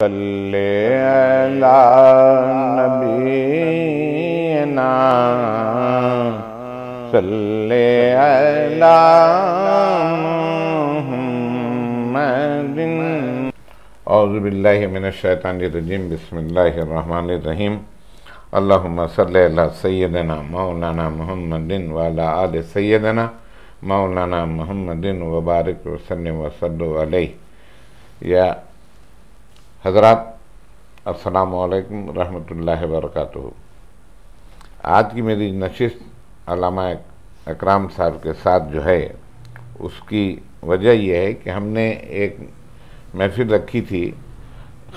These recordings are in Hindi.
सल्ले अला नबीना सल्ले अला मुहम्मदिन औज़ु बिल्लाहि मिनश शैतानिर रजीम बिस्मिल्लाहिर रहमानिर रहीम अल्लाहुम्मा सल्ले अला सय्यदना मौलाना मुहम्मदिन व अला आलि सय्यदना मौलाना मुहम्मदिन व बारिक वसल्लम व सल्लु या हजरात असलकम रहमतुल्लाहि वरक आज की मेरी नशिस्त अलामा अकराम साहब के साथ जो है उसकी वजह यह है कि हमने एक महफिल रखी थी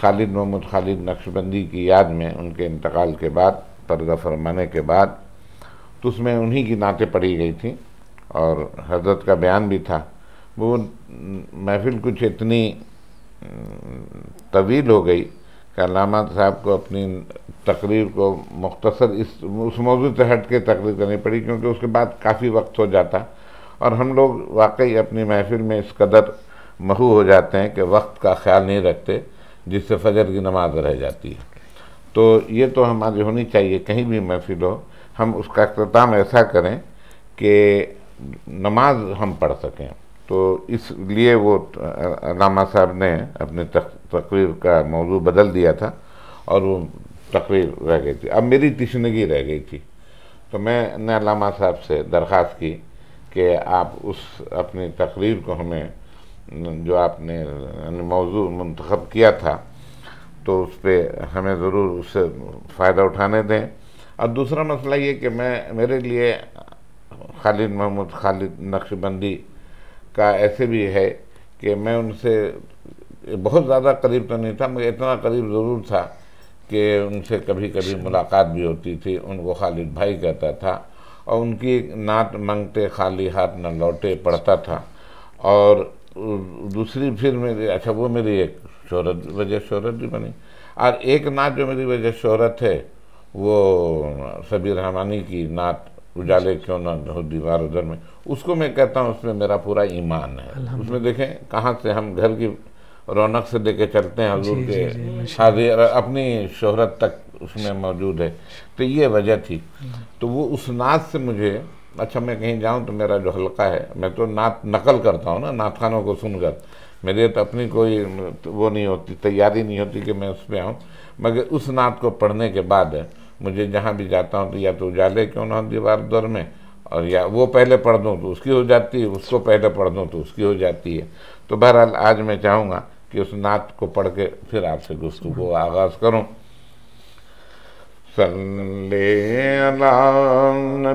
खालिद मोहम्मद खालिद नक्शबंदी की याद में उनके इंतकाल के बाद पर्दा फरमाने के बाद तो उसमें उन्हीं की नातें पढ़ी गई थी और हजरत का बयान भी था वो महफिल कुछ इतनी तवील हो गई कलामा साहब को अपनी तकरीर को मुख्तसर इस उस मौजू से हट के तकरीर करनी पड़ी क्योंकि उसके बाद काफ़ी वक्त हो जाता और हम लोग वाकई अपनी महफिल में इस कदर महू हो जाते हैं कि वक्त का ख्याल नहीं रखते जिससे फजर की नमाज रह जाती है तो ये तो हमारी होनी चाहिए कहीं भी महफिल हो हम उसका अख्ताम ऐसा करें कि नमाज हम पढ़ सकें तो इसलिए वो अलामा साहब ने अपने तक तकरीर का मौजू बदल दिया था और वो तकरीर रह गई थी अब मेरी तिशनगी रह गई थी तो मैंने अलामा साहब से दरख्वास्त की कि आप उस अपनी तकरीर को हमें जो आपने मौजू मंतखब किया था तो उस पर हमें ज़रूर उससे फ़ायदा उठाने दें और दूसरा मसला ये कि मैं मेरे लिए खालिद महमूद खालिद नक्शबंदी का ऐसे भी है कि मैं उनसे बहुत ज़्यादा करीब तो नहीं था मगर इतना करीब ज़रूर था कि उनसे कभी कभी अच्छा। मुलाकात भी होती थी उनको खालिद भाई कहता था और उनकी नात मंगते खाली हाथ न लौटे पड़ता था और दूसरी फिर मेरी अच्छा वो मेरी एक शहरत वजह शहरत भी बनी और एक नात जो मेरी वजह शहरत है वो सबीर रहमानी की नात उजाले क्यों ना हो दीवार उधर में उसको मैं कहता हूँ उसमें मेरा पूरा ईमान है उसमें देखें कहाँ से हम घर की रौनक से देखे चलते हैं हजूर के शादी अपनी शोहरत तक उसमें मौजूद है तो ये वजह थी तो वो उस नात से मुझे अच्छा मैं कहीं जाऊँ तो मेरा जो हल्का है मैं तो नात नकल करता हूँ ना नात खानों को सुनकर मेरे तो अपनी कोई वो नहीं होती तैयारी नहीं होती कि मैं उस पर आऊँ मगर उस नात को पढ़ने के बाद है मुझे जहाँ भी जाता हूँ तो या तो उजाले क्यों ना दीवार दर में और या वो पहले पढ़ दूँ तो उसकी हो जाती है उसको पहले पढ़ दूँ तो उसकी हो जाती है तो बहरहाल आज मैं चाहूँगा कि उस नात को पढ़ के फिर आपसे गुस्तु को आगाज़ करूँ सल्ले ना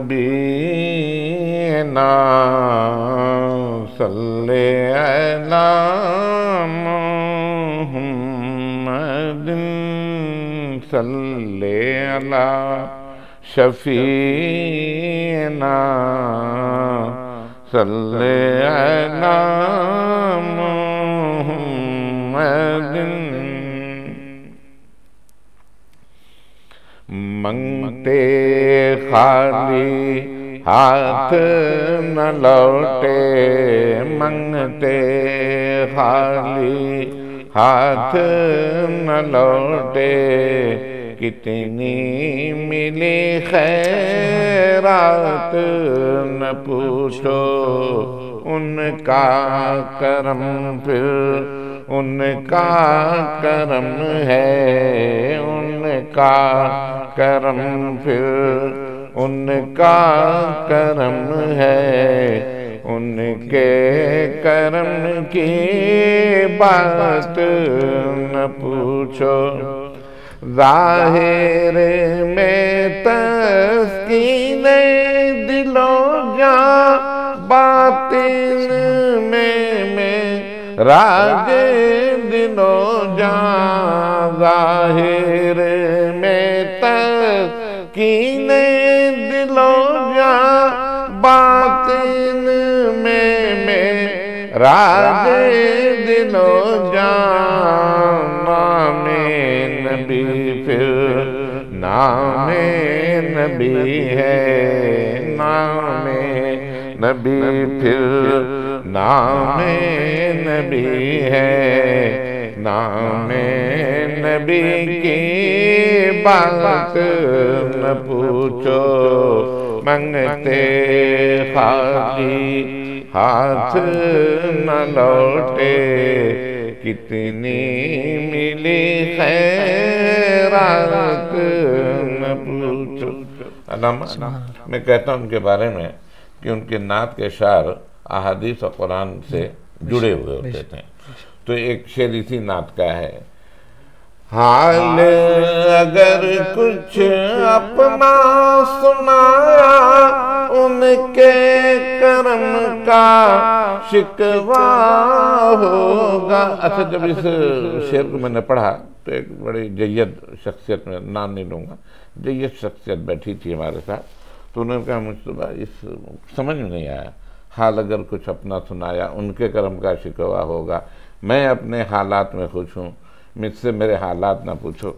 सल्ले अला सल्ले अला शफीना सल्ले अला मंगते खाली हाथ न लौटे मंगते खाली हाथ न लौटे कितनी मिले खैरात न पूछो उनका करम फिर उनका करम है उनका करम फिर उनका करम है उनके कर्म की बात न पूछो जाहिर में तस्कीन दिलो जा बात में में राग दिलो जा जाहिर में तस्कीन राजे दिलो जामा नबी फिर नामे नबी है नामे नबी फिर नामे नबी है नाम नबी की बात न पूछो मंगते खाली हाथ न लौटे कितनी मिली खैरात न पूछो मैं कहता हूँ उनके बारे में कि उनके नात के शार अहादीस और कुरान से हम्म। जुड़े हुए होते थे तो एक शेर इसी नात का है हाल अगर कुछ अपना सुनाया उनके कर्म का शिकवा होगा अच्छा जब इस शेर को मैंने पढ़ा तो एक बड़ी जैयद शख्सियत में नाम नहीं लूँगा जैयद शख्सियत बैठी थी हमारे साथ तो उन्होंने कहा मुश्तबा तो इस समझ में नहीं आया हाल अगर कुछ अपना सुनाया उनके कर्म का शिकवा होगा मैं अपने हालात में खुश हूँ मुझसे मेरे हालात ना पूछो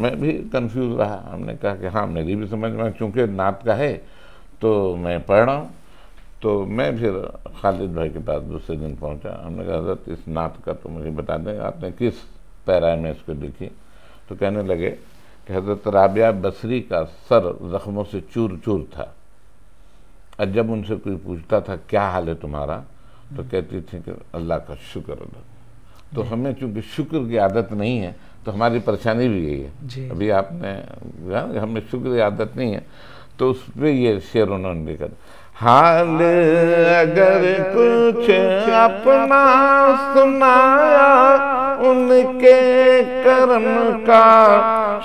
मैं भी कंफ्यूज रहा हमने कहा कि हाँ मेरी भी समझ में चूँकि नात का है तो मैं पढ़ रहा हूँ तो मैं फिर खालिद भाई के पास दूसरे दिन पहुंचा हमने कहा हजरत इस नात का तो मुझे बता दें आपने किस पैरा में इसको लिखी तो कहने लगे कि हजरत राबिया बसरी का सर ज़ख्मों से चूर चूर था और जब उनसे कोई पूछता था क्या हाल है तुम्हारा तो कहती थी कि अल्लाह का शुक्र अल्लाह तो हमें चूंकि शुक्र की आदत नहीं है तो हमारी परेशानी भी यही है अभी आपने हाँ, हमें शुक्र की आदत नहीं है तो उस पर ये शेर उन्होंने लिखा हाल अगर कुछ अपना सुनाया उनके कर्म का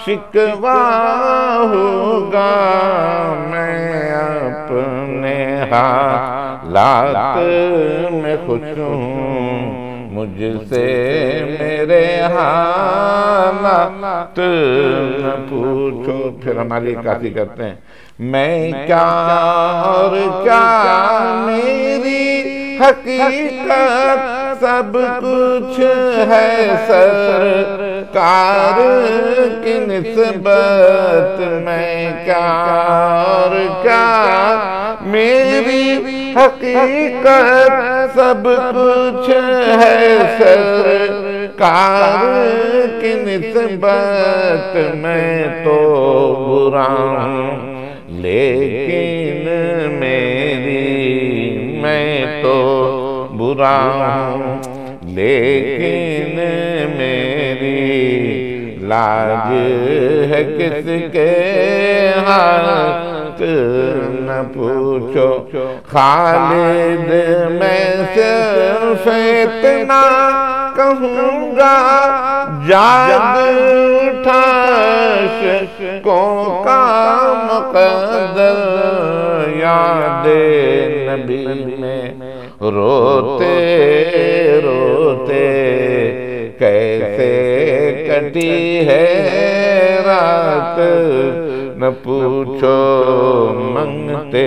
शिकवा होगा मैं अपने हाथ हालात में खुश हूँ मुझसे मेरे हालात पूछो फिर हमारी काफी करते हैं मैं क्या और क्या मेरी हकीकत सब कुछ है सर कार की निस्बत मैं क्या और क्या मेरी हकीकत सब कुछ है सरकार की नस्बत तो मैं तो बुरा हूँ लेकिन मेरी मैं तो बुरा हूँ लेकिन लाज है किसके हाथ न पूछो खालिद मैं सिर्फ इतना कहूँगा जाग उठा को काम कद याद नबी में रोते रोते कैसे कटी है रात न पूछो मंगते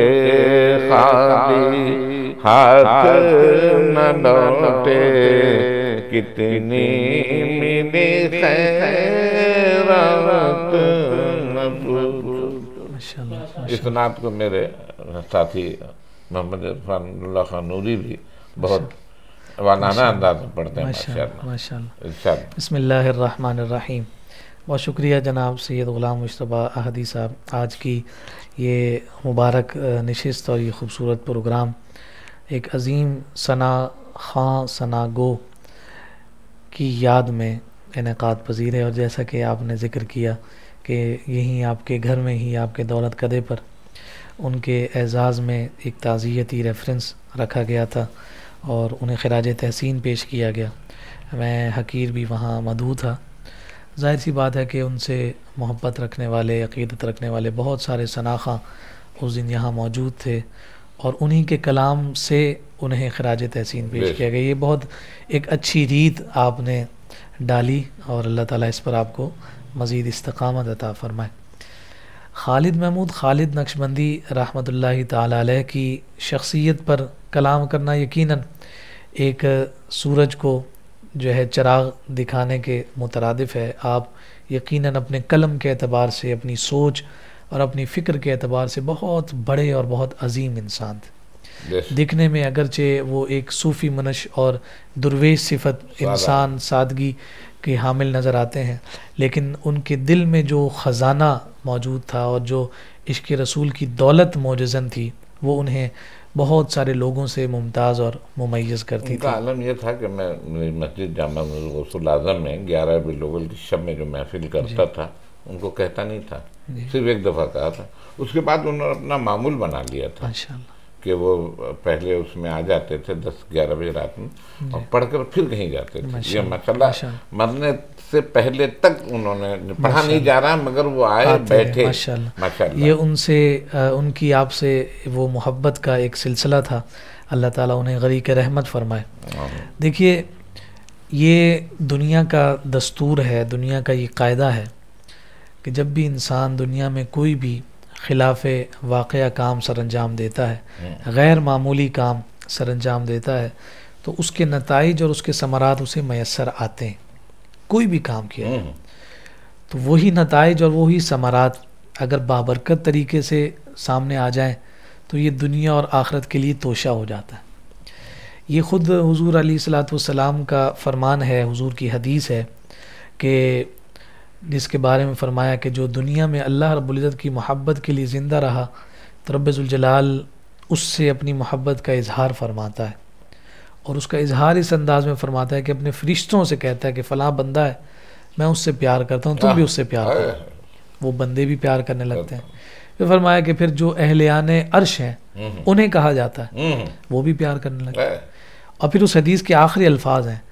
खाली हाथ न लौटे कितनी मिली है रात न पूछो इस नात को मेरे साथी मोहम्मद इरफान खान नूरी भी बहुत वालाना अंदाज में पढ़ते हैं माशा बसमीम बहुत शुक्रिया जनाब सैद ग़ुलाम मुशतबा अहदी साहब आज की ये मुबारक नशस्त और ये ख़ूबसूरत प्रोग्राम एक अजीम सना खां सना गो की याद में इनका पजीर है और जैसा कि आपने ज़िक्र किया कि यहीं आपके घर में ही आपके दौलत कदे पर उनके एज़ाज़ में एक ताज़ियती रेफरेंस रखा गया था और उन्हें खराज तहसीन पेश किया गया मैं हकीर भी वहाँ मधु था जाहिर सी बात है कि उनसे मोहब्बत रखने वाले अक़ीदत रखने वाले बहुत सारे शनाखा उस दिन यहाँ मौजूद थे और उन्हीं के कलाम से उन्हें खराज तहसीन पेश किया गया ये बहुत एक अच्छी रीत आपने डाली और अल्लाह ताला इस पर आपको मज़ीद इस्तकामत अता फ़रमाए खालिद महमूद खालिद नक्शबंदी रहमत ला की शख्सियत पर कलाम करना यकीनन एक सूरज को जो है चराग दिखाने के मुतरद है आप यकीनन अपने कलम के अतबार से अपनी सोच और अपनी फ़िक्र के अतबार से बहुत बड़े और बहुत अजीम इंसान थे दिखने में अगरचे वो एक सूफ़ी मनश और दुर्वेश सिफत इंसान सादगी के हामिल नज़र आते हैं लेकिन उनके दिल में जो ख़जाना मौजूद था और जो इश्क रसूल की दौलत मोजन थी वो उन्हें बहुत सारे लोगों से मुमताज़ और मुमैस करती थी आलम यह था कि मैं मस्जिद जामा गसूल आजम में ग्यारह बिलोगल की शब में जो महफिल करता था उनको कहता नहीं था सिर्फ एक दफ़ा कहा था उसके बाद उन्होंने अपना मामूल बना लिया था कि वो पहले उसमें आ जाते थे दस ग्यारह बजे रात में और पढ़कर फिर कहीं जाते थे ये मसला मरने से पहले तक उन्होंने पढ़ा नहीं जा रहा मगर वो आए बैठे ये उनसे उनकी आपसे वो मोहब्बत का एक सिलसिला था अल्लाह ताला उन्हें गरी के रहमत फरमाए देखिए ये दुनिया का दस्तूर है दुनिया का ये कायदा है कि जब भी इंसान दुनिया में कोई भी खिलाफ वाक़ काम सर अंजाम देता है हम्म। गैर मामूली काम सर अंजाम देता है तो उसके नतज और उसके समारात उसे मैसर आते हैं कोई भी काम किया हम्म। तो वही नतज और वही समारात अगर बाबरकत तरीके से सामने आ जाएँ तो ये दुनिया और आखरत के लिए तोशा हो जाता है ये ख़ुद हजूर सलाम का फरमान है हजूर की हदीस है कि जिसके बारे में फ़रमाया कि जो दुनिया में अल्लाह रबुल्ज़त की मोहब्बत के लिए ज़िंदा रहा तो रबाल उससे अपनी मोहब्बत का इजहार फरमाता है और उसका इजहार इस अंदाज में फरमाता है कि अपने फरिश्तों से कहता है कि फ़लाँ बंदा है मैं उससे प्यार करता हूँ तुम भी उससे प्यार करो वो बंदे भी प्यार करने लगते हैं हाँ। फिर फरमाया कि फिर जो अहलियान अरश हैं हम्म, हम्म। उन्हें कहा जाता है हम्म, वो भी प्यार करने लगते हैं और फिर उस हदीस के आखिरी अल्फाज हैं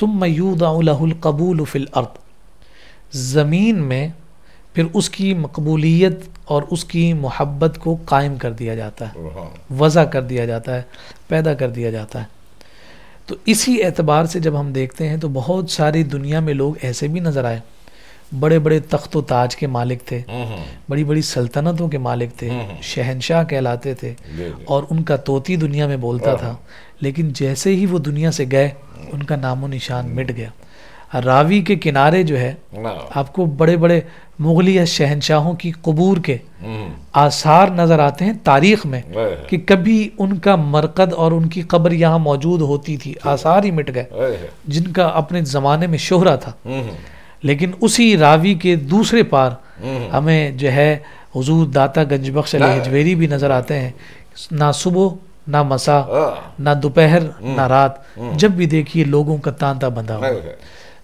सुम कबूल फ़िल अर्थ ज़मीन में फिर उसकी मकबूलीत और उसकी मोहब्बत को कायम कर दिया जाता है वज़ा कर दिया जाता है पैदा कर दिया जाता है तो इसी एतबार से जब हम देखते हैं तो बहुत सारी दुनिया में लोग ऐसे भी नज़र आए बड़े बड़े तख्त ताज के मालिक थे हम्म, हम्म। बड़ी बड़ी सल्तनतों के मालिक थे हम्म, शहनशाह कहलाते थे और उनका तोती दुनिया में बोलता था लेकिन जैसे ही वो दुनिया से गए उनका नामो निशान मिट गया रावी के किनारे जो है हाँ। आपको बड़े बड़े मुगली या शहनशाहों की कबूर के हम्म। आसार नज़र आते हैं तारीख में कि कभी उनका मरकद और उनकी कब्र यहाँ मौजूद होती थी आसार ही मिट गए जिनका अपने ज़माने में शोहरा था हम्म। लेकिन उसी रावी के दूसरे पार हम्म। हमें जो है हजूर दाता गंजबख्श हजवेरी हाँ। भी नज़र आते हैं ना सुबह ना मसा हाँ। ना दोपहर ना रात जब भी देखिए लोगों का तांता बंधा हुआ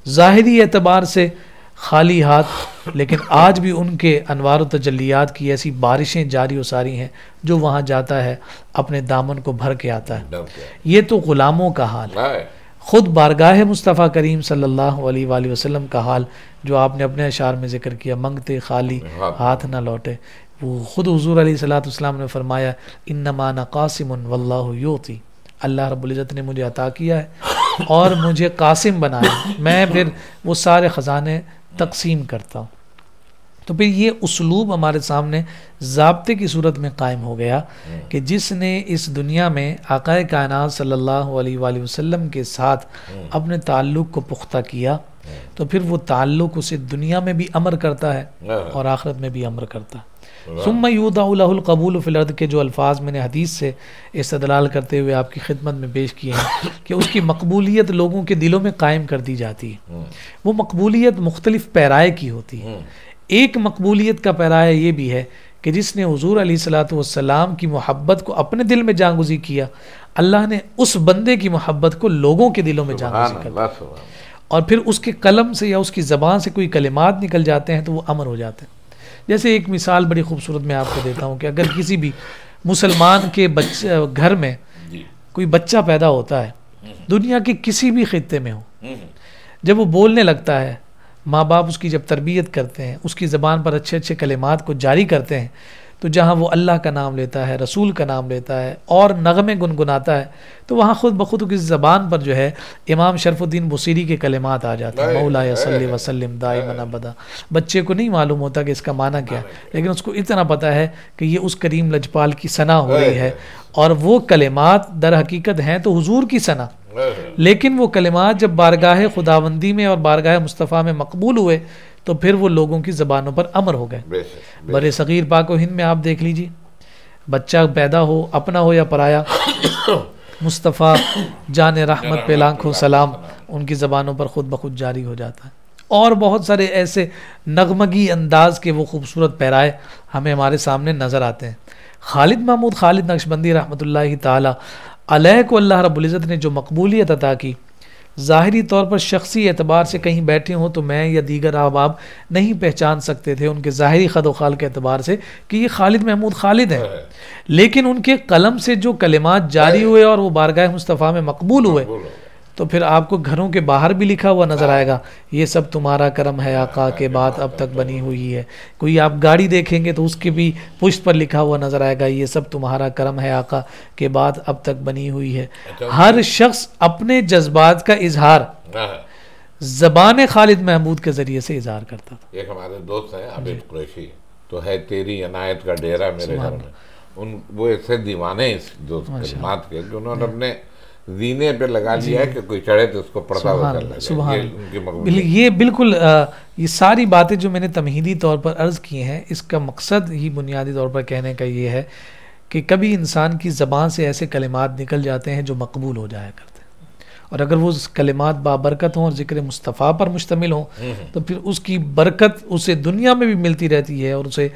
ज़ाहरी एतबार से खाली हाथ लेकिन आज भी उनके अनवार तजलियात की ऐसी बारिशें जारी सारी हैं जो वहाँ जाता है अपने दामन को भर के आता है ये तो ग़ुलामों का हाल है ख़ुद बारगाह मुस्तफ़ा करीम सल्लल्लाहु अलैहि वसल्लम का हाल जो आपने अपने अशार में ज़िक्र किया मंगते खाली हाथ ना लौटे वो ख़ुद हजूर सलाम ने फरमाया इन नमान कासिम वल्ला योती अल्लाह रब्ज़त ने मुझे अता किया है और मुझे कासिम बनाया मैं फिर वो सारे ख़जाने तकसीम करता हूँ तो फिर ये उसलूब हमारे सामने जबते की सूरत में कायम हो गया कि जिसने इस दुनिया में आकाए कायनात सल्लल्लाहु अलैहि वसल्लम के साथ अपने ताल्लुक़ को पुख्ता किया तो फिर वो ताल्लुक़ उसे दुनिया में भी अमर करता है हाँ। और आखरत में भी अमर करता है सुम यूदाउल कबूल फ़िलर्द के जो अल्फाज मैंने हदीस से इस्तलाल करते हुए आपकी खिदमत में पेश किए हैं कि उसकी मकबूलियत लोगों के दिलों में कायम कर दी जाती है हाँ। वो मकबूलियत मुख्तलिफ पैराए की होती है हाँ। एक मकबूलियत का पैराया ये भी है कि जिसने हजूर सलाम की मोहब्बत को अपने दिल में जागुजी किया अल्लाह ने उस बंदे की मोहब्बत को लोगों के दिलों में जागुजी कर और फिर उसके कलम से या उसकी ज़बान से कोई कलिमात निकल जाते हैं तो वो अमर हो जाते हैं जैसे एक मिसाल बड़ी खूबसूरत मैं आपको देता हूँ कि अगर किसी भी मुसलमान के बच्चे घर में कोई बच्चा पैदा होता है हम्म। दुनिया के किसी भी खत्े में हो हम्म। जब वो बोलने लगता है माँ बाप उसकी जब तरबियत करते हैं उसकी ज़बान पर अच्छे अच्छे कलेमात को जारी करते हैं तो जहाँ वो अल्लाह का नाम लेता है रसूल का नाम लेता है और नगमे गुनगुनाता है तो वहाँ ख़ुद ब खुद किस ज़बान पर जो है इमाम शरफुद्दीन बसीरी के कलिमात आ जाते हैं मौला सल वसलम दाइमन अबदा बच्चे को नहीं मालूम होता कि इसका माना क्या लेकिन उसको इतना पता है कि ये उस करीम लजपाल की सना हो रही है और वो कलमात दर हकीकत हैं तो हज़ूर की सना लेकिन वो कलमात जब बारगाह खुदाबंदी में और बारगाह मुस्तफ़ा में मकबूल हुए तो फिर वो लोगों की ज़बानों पर अमर हो गए बर सग़ीर पाक व हिंद में आप देख लीजिए बच्चा पैदा हो अपना हो या पराया मुस्तफ़ा जान रहमत पे लाखों सलाम उनकी ज़बानों पर ख़ुद बखुद जारी हो जाता है और बहुत सारे ऐसे नगमगी अंदाज़ के वो खूबसूरत पैराए हमें हमारे सामने नज़र आते हैं खालिद महमूद खालिद नक्शबंदी रहमत ला को अल्लाह रबुल्ज़त ने जो मकबूलियत अदा की ज़ाहरी तौर पर शख्सी एतबार से कहीं बैठे हों तो मैं या दीगर अहबाब नहीं पहचान सकते थे उनके ज़ाहरी खद वाल के एतबार से कि ये खालिद महमूद खालिद हैं लेकिन उनके कलम से जो कलिमात जारी हुए और वो बारगाह मुस्तफ़ा में मकबूल हुए तो फिर आपको घरों के बाहर भी लिखा हुआ नज़र आएगा ये सब तुम्हारा कर्म है आका के बाद अब तक बनी हुई है कोई आप गाड़ी देखेंगे तो उसके भी पुष्ट पर लिखा हुआ नज़र आएगा ये सब तुम्हारा कर्म है आका के बाद अब तक बनी हुई है अच्छा, हर शख्स अपने जज्बात का इजहार हाँ, हाँ। जबान खालिद महमूद के ज़रिए से इजहार करता था एक हमारे दोस्त हैं आबिद कुरैशी तो है तेरी अनायत का डेरा मेरे घर में उन वो ऐसे दीवाने इस दोस्त के जो उन्होंने अपने जीने पे लगा लिया है कि कोई चढ़े तो उसको पड़ता सुबह ये, ये बिल्कुल आ, ये सारी बातें जो मैंने तमहीदी तौर पर अर्ज़ की हैं इसका मकसद ही बुनियादी तौर पर कहने का ये है कि कभी इंसान की ज़बान से ऐसे कलिमात निकल जाते हैं जो मकबूल हो जाया करते हैं और अगर वो कलिमात बाबरकत हों और ज़िक्र मुस्तफ़ा पर मुश्तमिल हों हम्म, हम्म। तो फिर उसकी बरकत उसे दुनिया में भी मिलती रहती है और उसे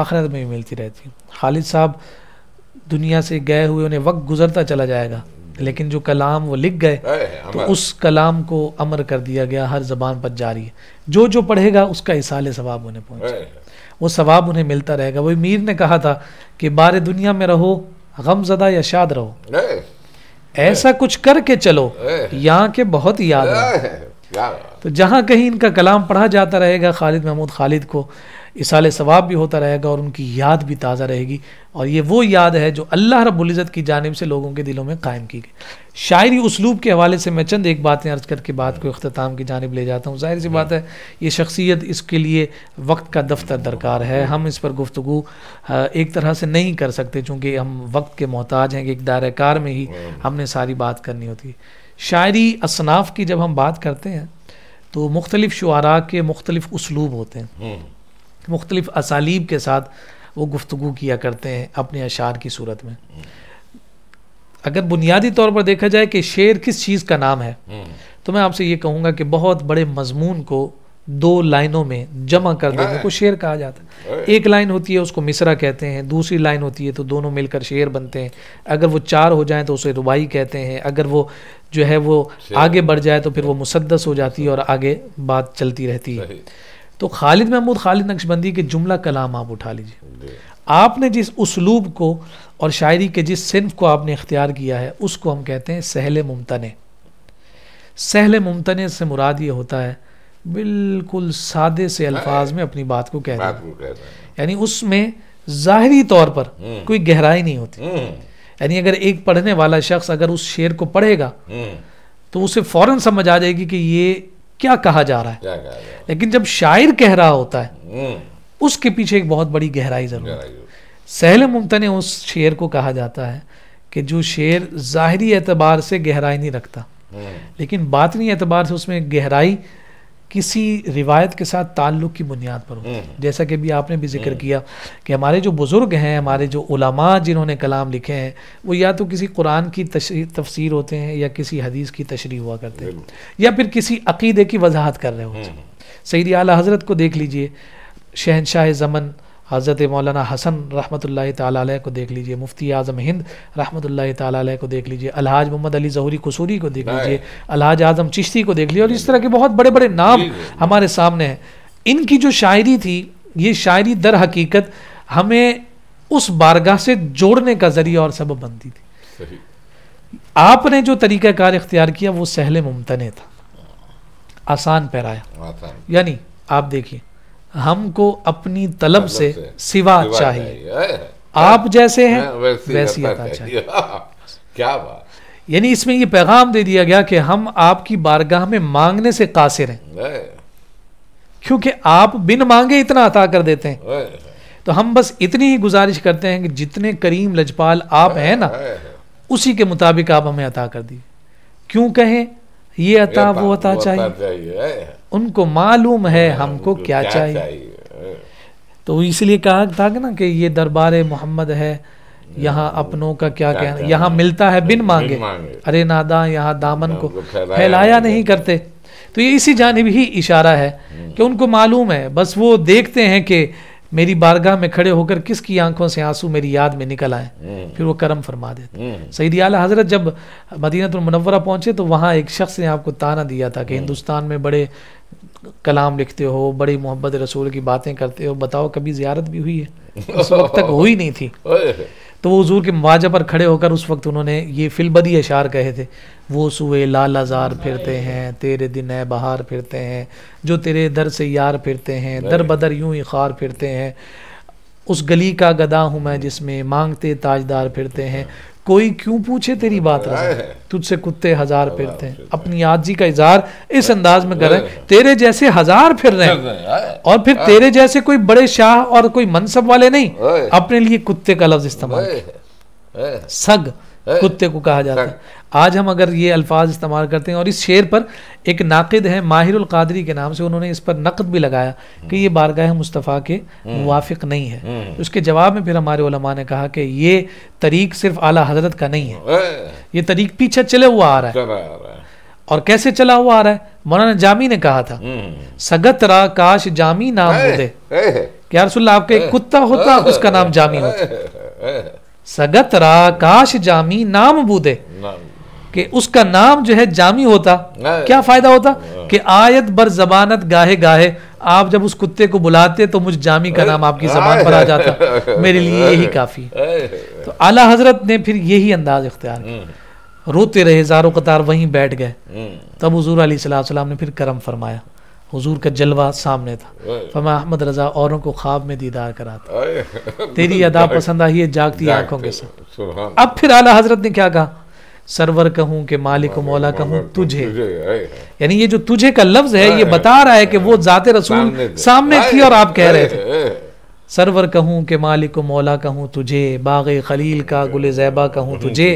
आखरत में भी मिलती रहती है खालिद साहब दुनिया से गए हुए उन्हें वक्त गुजरता चला जाएगा लेकिन जो कलाम वो लिख गए तो उस कलाम को अमर कर दिया गया हर जबान पर जारी है जो जो पढ़ेगा उसका इसाल सवाब उन्हें पहुंचे वो सवाब उन्हें मिलता रहेगा वही मीर ने कहा था कि बार दुनिया में रहो गमजदा या शाद रहो ऐसा कुछ करके चलो यहाँ के बहुत याद है तो जहाँ कहीं इनका कलाम पढ़ा जाता रहेगा खालिद महमूद खालिद को इसाल सवाब भी होता रहेगा और उनकी याद भी ताज़ा रहेगी और ये वो याद है जो अल्लाह रबुल्ज़त की जानब से लोगों के दिलों में कायम की गई शायरी उसलूब के हवाले से मैं चंद एक बातें अर्ज़ करके बात को अख्ताम की जानब ले जाता हूँ जाहिर सी बात है ये शख्सियत इसके लिए वक्त का दफ्तर दरकार है हम इस पर गुफ्तु एक तरह से नहीं कर सकते चूँकि हम वक्त के मोहताज हैं कि एक दायरेकार में ही हमने सारी बात करनी होती है शायरी असनाफ की जब हम बात करते हैं तो मुख्तलिफ़ शुरा के मुख्तलिफ़ उसलूब होते हैं हम्म। मुख्तलिफ़ असालीब के साथ वो गुफ्तगु किया करते हैं अपने अशार की सूरत में अगर बुनियादी तौर पर देखा जाए कि शेर किस चीज़ का नाम है तो मैं आपसे ये कहूँगा कि बहुत बड़े मजमून को दो लाइनों में जमा कर देने को शेर कहा जाता है एक लाइन होती है उसको मिसरा कहते हैं दूसरी लाइन होती है तो दोनों मिलकर शेर बनते हैं अगर वो चार हो जाए तो उसे रुबाई कहते हैं अगर वो जो है वो आगे बढ़ जाए तो फिर वो मुसदस हो जाती है और आगे बात चलती रहती है तो खालिद महमूद खालिद नक्शबंदी के जुमला कलाम आप उठा लीजिए आपने जिस उसलूब को और शायरी के जिस सिंफ को आपने इख्तियार किया है उसको हम कहते हैं सहल मुमतने सहल मुमतने से मुराद ये होता है बिल्कुल सादे से हाँ, अल्फाज में अपनी बात को कहते हैं यानी उसमें ज़ाहरी तौर पर हम्म। कोई गहराई नहीं होती हम्म। यानी अगर एक पढ़ने वाला शख्स अगर उस शेर को पढ़ेगा हम्म। तो उसे फ़ौरन समझ आ जाएगी कि ये क्या कहा जा रहा है जा जा। लेकिन जब शायर कह रहा होता है हम्म। उसके पीछे एक बहुत बड़ी गहराई जरूर सहल मुमतन उस शेर को कहा जाता है कि जो शेर ज़ाहरी एतबार से गहराई नहीं रखता हम्म। लेकिन बातनी एतबार से उसमें गहराई किसी रिवायत के साथ ताल्लुक़ की बुनियाद पर होती है हम्म। जैसा कि भी आपने भी जिक्र हम्म। किया कि हमारे जो बुज़ुर्ग हैं हमारे जो उलमा जिन्होंने कलाम लिखे हैं वो या तो किसी कुरान की तफसीर होते हैं या किसी हदीस की तशरी हुआ करते हैं या फिर किसी अकीदे की वजाहत कर रहे होते हैं हम्म। सैद आला हज़रत को देख लीजिए शहनशाह ज़मन हज़रत मौलाना हसन रहमत ला को देख लीजिए मुफ्ती आज़म हिंद रहमत ला को देख लीजिए अलहाज मोहम्मद अली जहूरी कसूरी को देख हाँ। लीजिए अलहाज आज़म चिश्ती को देख लीजिए और इस तरह के बहुत बड़े बड़े नाम हमारे सामने हैं इनकी जो शायरी थी ये शायरी दर हकीकत हमें उस बारगाह से जोड़ने का ज़रिया और सबब बनती थी आपने जो तरीक़ाकार इख्तियार किया वो सहल मुमतने था आसान पैराया यानी आप देखिए हमको अपनी तलब से सिवा चाहिए आप जैसे हैं वैसी अता चाहिए क्या बात यानी इसमें ये पैगाम दे दिया गया कि हम आपकी बारगाह में मांगने से कासिर हैं क्योंकि आप बिन मांगे इतना अता कर देते हैं तो हम बस इतनी ही गुजारिश करते हैं कि जितने करीम लजपाल आप हैं ना उसी के मुताबिक आप हमें अता कर दिए क्यों कहें ये अता वो अता चाहिए उनको मालूम है हाँ, हमको क्या, चाहिए, तो इसलिए कहा था कि ना कि ये दरबार मोहम्मद है यहाँ हाँ, अपनों का क्या कहना यहाँ मिलता है बिन मांगे, मांगे। अरे नादा यहाँ दामन को फैलाया नहीं करते तो ये इसी जानब ही इशारा है हम्म। कि उनको मालूम है बस वो देखते हैं कि मेरी बारगाह में खड़े होकर किसकी आंखों से आंसू मेरी याद में निकल आए हम्म। फिर वो करम फरमा देते हम्म। सईद आला हजरत जब मनवरा पहुंचे तो वहाँ एक शख्स ने आपको ताना दिया था कि हम्म। हिंदुस्तान में बड़े कलाम लिखते हो बड़ी मोहब्बत रसूल की बातें करते हो बताओ कभी ज्यारत भी हुई है उस वक्त तक हुई नहीं थी तो वो हजूर के मुआजा पर खड़े होकर उस वक्त उन्होंने ये फिलबदी अशार कहे थे वो सुए लाल आजार फिरते हैं तेरे दिन है बहार फिरते हैं जो तेरे दर से यार फिरते हैं दर बदर यूं ही खार फिरते हैं उस गली का गदा हूँ मैं जिसमें मांगते ताजदार फिरते हैं कोई क्यों पूछे तेरी बात तुझसे कुत्ते हजार फिरते हैं अपनी आजी का इजहार इस अंदाज में करें तेरे जैसे हजार फिर रहे हैं और फिर हाँ। तेरे जैसे कोई बड़े शाह और कोई मनसब वाले नहीं अपने लिए कुत्ते का लफ्ज इस्तेमाल सग कुत्ते को कहा जाता है आज हम अगर ये अल्फाज इस्तेमाल करते हैं और इस शेर पर एक नाकद है माहिर कादरी के नाम से उन्होंने इस पर नकद भी लगाया कि ये बारगाह मुस्तफ़ा के मुआफ़ नहीं है हम्म। उसके जवाब में फिर हमारे उलमा ने कहा कि ये तरीक सिर्फ आला हजरत का नहीं है ये तरीक पीछे चले हुआ आ रहा है और कैसे चला हुआ आ रहा है मौलाना जामी ने कहा था हम्म। सगत रा काश जामी नाम दे आपका एक कुत्ता होता उसका नाम जामी होता सगत रा काश जामी नाम बूदे नाम कि उसका नाम जो है जामी होता हाँ। क्या फ़ायदा होता हाँ। कि आयत बर जबानत गाहे गाहे आप जब उस कुत्ते को बुलाते तो मुझ जामी का नाम आपकी जबान पर आ जाता हाँ। मेरे लिए यही काफ़ी तो आला हजरत ने फिर यही अंदाज इख्तियार किया रोते रहे जारो कतार वहीं बैठ गए तब हजूर अलीसम ने फिर करम फरमाया हुजूर का जलवा सामने था फरमा अहमद रजा औरों को ख्वाब में दीदार कराता तेरी अदा पसंद आई है जागती आंखों के साथ अब फिर आला हजरत ने क्या कहा सरवर कहूं कि मालिक मौला कहूं तुझे, यानी ये जो तुझे का लफ्ज है ये बता रहा है कि वो जात रसूल सामने थी और आप कह रहे थे सरवर कहूँ के मालिक मौला कहूँ तुझे बाग खलील का गुल जैबा कहूँ तुझे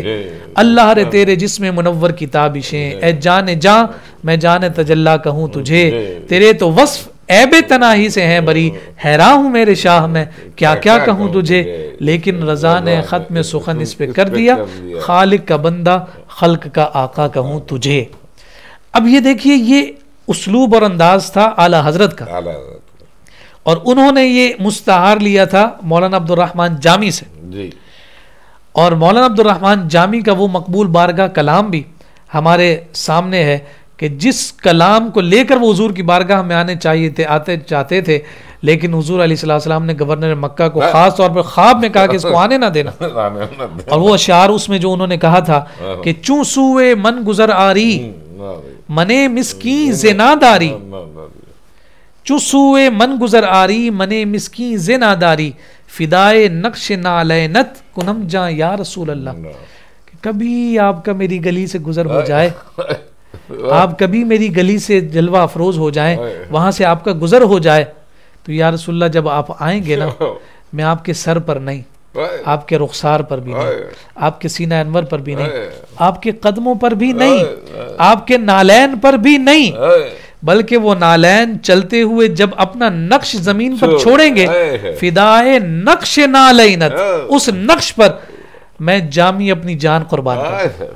अल्लाह रे हाँ। तेरे जिसमें मुनवर की ताबिशें ए जान जा मैं जान तजल्ला कहूँ तुझे तेरे तो वस्फ ऐब तनाही से हैं बरी हैरा हूँ मेरे शाह में क्या क्या कहूँ तुझे लेकिन रजा ने ख़त में सुखन इस पे कर दिया खालिक का बंदा खल्क का आका कहूँ तुझे अब ये देखिए ये उसलूब और अंदाज था आला हजरत का और उन्होंने ये मुस्तहार लिया था मौलाना अब्दुलरहमान जामी से और मौलाना अब्दुलरहमान जामी का वो मकबूल बारगा कलाम भी हमारे सामने है कि जिस कलाम को लेकर वो हजूर की बारगाह में आने चाहिए थे आते चाहते थे लेकिन हजूर अलीसम ने गवर्नर मक्का को हाँ। ख़ास तौर पर ख्वाब में कहा कि इसको आने ना देना और वो अशार उसमें जो उन्होंने कहा था हाँ, हाँ। कि चूँ हम्म, हम्म, सूए मन गुजर आरी मने मिसकी जेनादारी चुसुए मन गुजर आरी मने मिसकी जेनादारी फिदाए नक्श नत कुनम जा या रसूल अल्लाह कभी आपका मेरी गली से गुजर हो जाए आप कभी मेरी गली से जलवा अफरोज हो जाए वहां से आपका गुजर हो जाए तो या रसुल्ला जब आप आएंगे ना मैं आपके सर पर नहीं आपके रुखसार पर भी नहीं आपके सीना अनवर पर भी नहीं आपके कदमों पर भी नहीं आपके नालैन पर भी नहीं बल्कि वो नालैन चलते हुए जब अपना नक्श जमीन पर छोड़ेंगे फिदाए नक्श नालैनत उस नक्श पर मैं जामी अपनी जान कुर्बान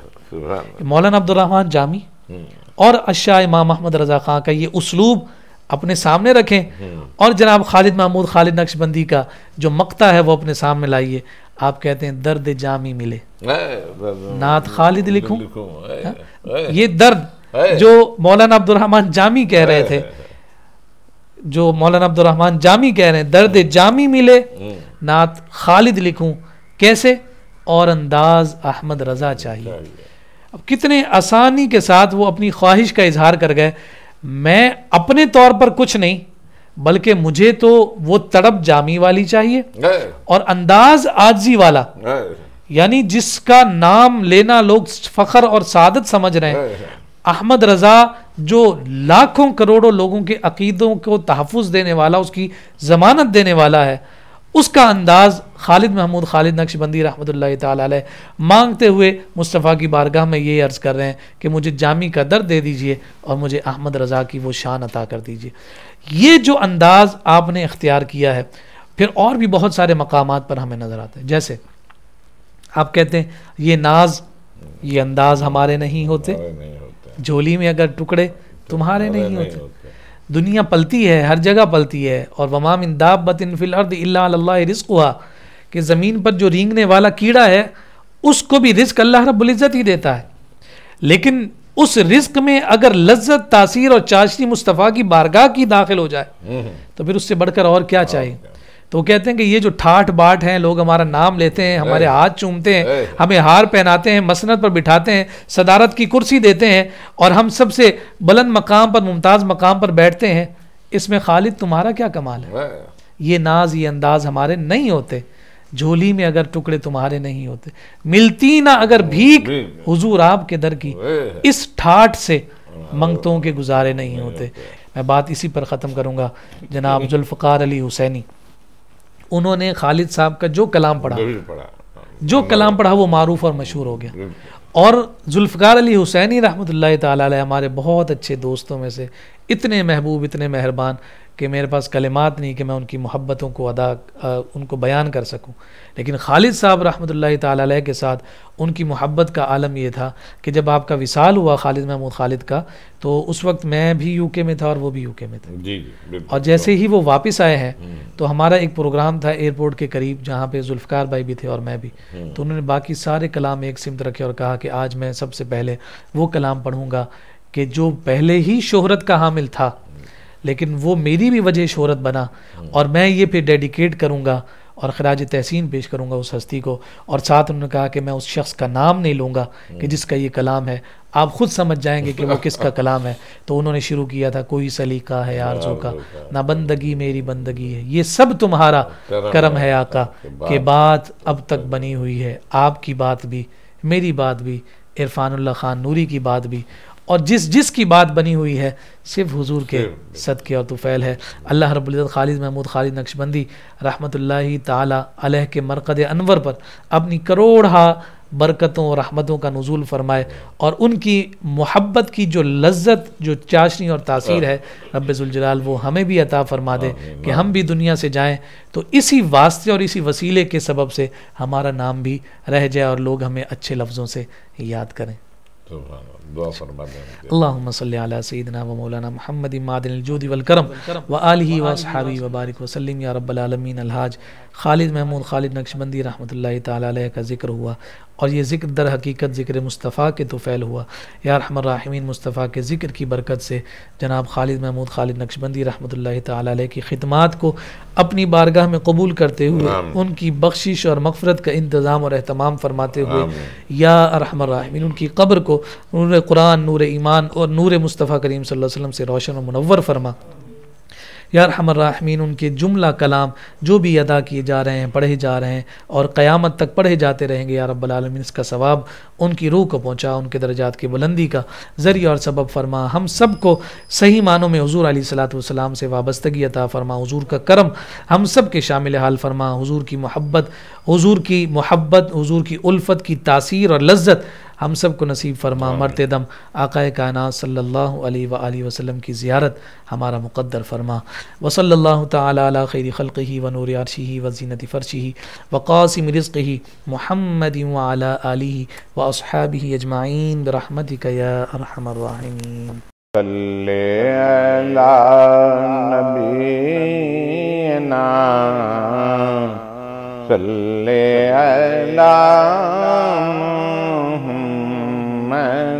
मौलाना अब्दुलरहमान जामी और अशा इमाम महमद रजा खां का ये उसलूब अपने सामने रखें और जनाब खालिद महमूद खालिद नक्शबंदी का जो मकता है वो अपने सामने लाइए आप कहते हैं दर्द जामी मिले नात खालिद लिखूं हाँ? ये दर्द जो मौलाना अब्दुलरहमान जामी कह रहे थे जो मौलाना अब्दुलरहमान जामी कह रहे हैं दर्द हम्म। जामी मिले हम्म। नात खालिद लिखूं कैसे और अंदाज अहमद रजा चाहिए अब कितने आसानी के साथ वो अपनी ख्वाहिश का इजहार कर गए मैं अपने तौर पर कुछ नहीं बल्कि मुझे तो वो तड़प जामी वाली चाहिए और अंदाज आजी वाला यानी जिसका नाम लेना लोग फखर और सादत समझ रहे हैं अहमद रज़ा जो लाखों करोड़ों लोगों के अकीदों को तहफ़ देने वाला उसकी ज़मानत देने वाला है उसका अंदाज़ खालिद महमूद खालिद नक्शबंदी रहमत लाई मांगते हुए मुस्तफ़ा की बारगाह में ये अर्ज़ कर रहे हैं कि मुझे जामी का दर दे दीजिए और मुझे अहमद रज़ा की वो शान अता कर दीजिए ये जो अंदाज़ आपने इख्तियार किया है फिर और भी बहुत सारे मकाम पर हमें नज़र आते हैं जैसे आप कहते हैं ये नाज ये अंदाज हमारे नहीं होते झोली में अगर टुकड़े तुम्हारे नहीं होते दुनिया पलती है हर जगह पलती है और वमाम इन दाबत इन फिल अर्द अल्लाह रिस्क हुआ कि ज़मीन पर जो रींगने वाला कीड़ा है उसको भी रिस्क अल्लाह रबुल्ज़त ही देता है लेकिन उस रिस्क में अगर लज्जत तासीर और चाशनी मुस्तफ़ा की बारगाह की दाखिल हो जाए हम्म। तो फिर उससे बढ़कर और क्या चाहिए तो कहते हैं कि ये जो ठाठ बाट हैं लोग हमारा नाम लेते हैं हमारे हाथ चूमते हैं हमें हार पहनाते हैं मसनत पर बिठाते हैं सदारत की कुर्सी देते हैं और हम सबसे बुलंद मकाम पर मुमताज़ मकाम पर बैठते हैं इसमें खालिद तुम्हारा क्या कमाल है ये नाज ये अंदाज़ हमारे नहीं होते झोली में अगर टुकड़े तुम्हारे नहीं होते मिलती ना अगर भीख हुजूर के दर की इस ठाठ से मंगतों के गुजारे नहीं होते मैं बात इसी पर ख़त्म करूँगा जनाब जुल्फकार अली हुसैनी उन्होंने खालिद साहब का जो कलाम पढ़ा पढ़ा जो हाँ। कलाम पढ़ा वो मारूफ और मशहूर हो गया और जुल्फ़ार अली हुसैनी रहमत ला हमारे बहुत अच्छे दोस्तों में से इतने महबूब इतने मेहरबान कि मेरे पास कलिमात नहीं कि मैं उनकी मोहब्बतों को अदा उनको बयान कर सकूं लेकिन खालिद साहब रहमत ताल के साथ उनकी मोहब्बत का आलम यह था कि जब आपका विसाल हुआ खालिद महमूद खालिद का तो उस वक्त मैं भी यूके में था और वो भी यूके में था जी और जैसे ही वो वापस आए हैं हम्म। तो हमारा एक प्रोग्राम था एयरपोर्ट के करीब जहाँ पे जुल्फकार भाई भी थे और मैं भी हम्म। तो उन्होंने बाकी सारे कलाम एक सिमत रखे और कहा कि आज मैं सबसे पहले वो कलाम पढ़ूँगा कि जो पहले ही शोहरत का हामिल था लेकिन वो मेरी भी वजह शहरत बना हम्म। और मैं ये फिर डेडिकेट करूँगा और ख़राज तहसीन पेश करूँगा उस हस्ती को और साथ उन्होंने कहा कि मैं उस शख्स का नाम नहीं लूँगा कि हम्म। जिसका ये कलाम है आप खुद समझ जाएंगे कि वो किसका कलाम है तो उन्होंने शुरू किया था कोई सलीका है आरजू का ना बंदगी मेरी बंदगी है ये सब तुम्हारा करम है आका के बात अब तक बनी हुई है आपकी बात भी मेरी बात भी इरफानल्ला खान नूरी की बात भी और जिस जिस की बात बनी हुई है सिर्फ हुजूर के सदक़े और तुफ़ैल है अल्लाह रब्ज़त खालिद महमूद खालिद नक्शबंदी रहमत तालह के मरकद अनवर पर अपनी करोड़ हा बरकतों और रहमतों का नज़ुल फरमाए और उनकी मोहब्बत की जो लज्जत जो चाशनी और तासीर है हाँ। रब्ज़ुलजलाल वो हमें भी अता फरमा दे कि हम भी दुनिया से जाएं तो इसी वास्ते और इसी वसीले के सबब से हमारा नाम भी रह जाए और लोग हमें अच्छे लफ्ज़ों से याद करें तो दुआ फरमा मौलाना मुहम्मद मादिनिल जूदी वल करम या रब्बल खालिद महमूद खालिद नक्शबंदी रहमतुल्लाहि ताला हुआ और ये दर हकीकत जिक्र मुस्तफ़ा के तुफ़ैल हुआ यारहमरमिन मुस्तफ़ा के ज़िक्र की बरकत से जनाब खालिद महमूद खालिद नक्शबंदी रहमत ला की खिदमत को अपनी बारगाह में कबूल करते हुए उनकी बख्शिश और मफ़रत का इंतज़ाम और अहतमाम फरमाते हुए या अरहमरमिन उनकी कब्र को उन्होंने नूर कुरान नूर ईमान और नूर मुस्तफ़ा करीम वसल्लम से रोशन और मुनवर फरमा यार हमराहमीन उनके जुमला कलाम जो भी अदा किए जा रहे हैं पढ़े जा रहे हैं और क़यामत तक पढ़े जाते रहेंगे या रब्बालमीन इसका सवाब उनकी रूह को पहुँचा उनके दर्जात की बुलंदी का ज़रिया और सबब फरमा हम सब को सही मानों में हजूर अली सलाम से वाबस्तगी अता फरमा हजूर का करम हम सब के शामिल हाल फरमा हजूर की मोहब्बत हजूर की मोहब्बत हजूर की उल्फत की तासीर और लज्जत हम सब को नसीब फरमा मरते दम आकाए काना सल्ला वसलम की ज़्यारत हमारा मुकद्दर फरमा वसल्ला तला खैर खल्क़ ही व नूर आरशी ही व जीनत फ़र्शी ही वक़ासम रज़क़ ही महमद आली व असहाब ही अजमाइन बरहमत करहमीन सल्ले अला man.